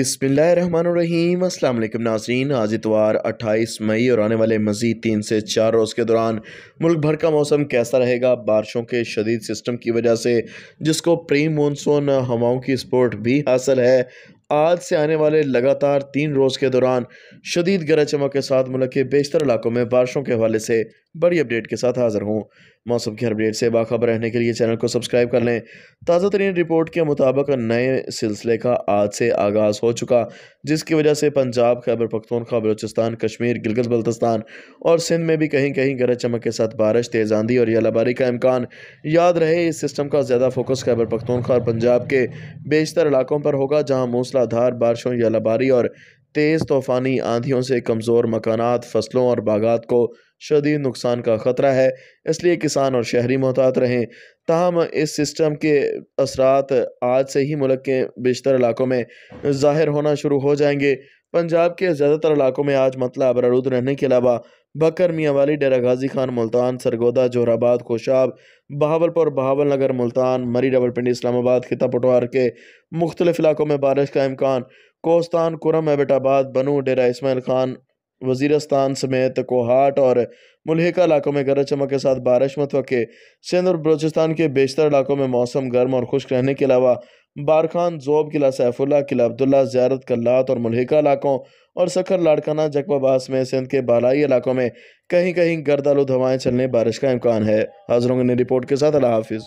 अस्सलाम अल्लाम नाजरीन आज इतवार 28 मई और आने वाले मज़ीद तीन से चार रोज़ के दौरान मुल्क भर का मौसम कैसा रहेगा बारिशों के शदीद सिस्टम की वजह से जिसको प्री मानसून हवाओं की सपोर्ट भी हासिल है आज से आने वाले लगातार तीन रोज़ के दौरान शदीद गरज चमक के साथ मुल्क के बेशतर इलाकों में बारिशों के हवाले से बड़ी अपडेट के साथ हाज़िर हूँ मौसम की हर अपडेट से बाखबर रहने के लिए चैनल को सब्सक्राइब कर लें ताज़ा तरीन रिपोर्ट के मुताबिक नए सिलसिले का आज से आगाज़ हो चुका जिसकी वजह से पंजाब खैबर पख्तनखा बलोचिस्तान कश्मीर गिलगत बल्तिस्तान और सिंध में भी कहीं कहीं गरज चमक के साथ बारिश तेज़ आंधी और यालाबारी का इम्कान याद रहे इस सिस्टम का ज़्यादा फोकस खैबर पख्तनखा और पंजाब के बेशतर इलाकों पर होगा जहाँ मूसलाधार बारिशों यालाबारी और तेज़ तूफ़ानी आंधियों से कमज़ोर मकानात फसलों और बागात को शदीद नुकसान का ख़तरा है इसलिए किसान और शहरी मोहतात रहें तहम इस सिस्टम के असरात आज से ही मुल्क के बेशतर इलाकों में ज़ाहिर होना शुरू हो जाएंगे पंजाब के ज़्यादातर इलाकों में आज मतला बरारूद रहने के अलावा बकर मियाँ वाली डेरा गाजी खान मुल्तान सरगोदा जोहराबाद खोशाब बहावलपुर बहावल नगर मुल्तान मरी पिंडी इस्लामाबाद खिता पटवार के मुख्तलिफ इलाकों में बारिश का इम्कान कोस्तान कुरम एबटाबाद बनू डेरा इसमाइल खान वजीरस्तान समेत कोहाट और मुलहिका इलाकों में गरज चमक के साथ बारिश मतवक़ मतलब सिंध और बलोचिस्तान के बेशतर इलाकों में मौसम गर्म और खुश्क रहने के अलावा बारखान जोब किला सैफुल्ला किला अब्दुल्ला ज्यारत कल्लात और मुलहिका इलाकों और सखर लाड़काना जकवाबाद में सिंध के बालाई इलाकों में कहीं कहीं गर्द आलू धवाएँ चलने बारिश का इम्कान है हाजरों ने रिपोर्ट के साथ अला हाफिज़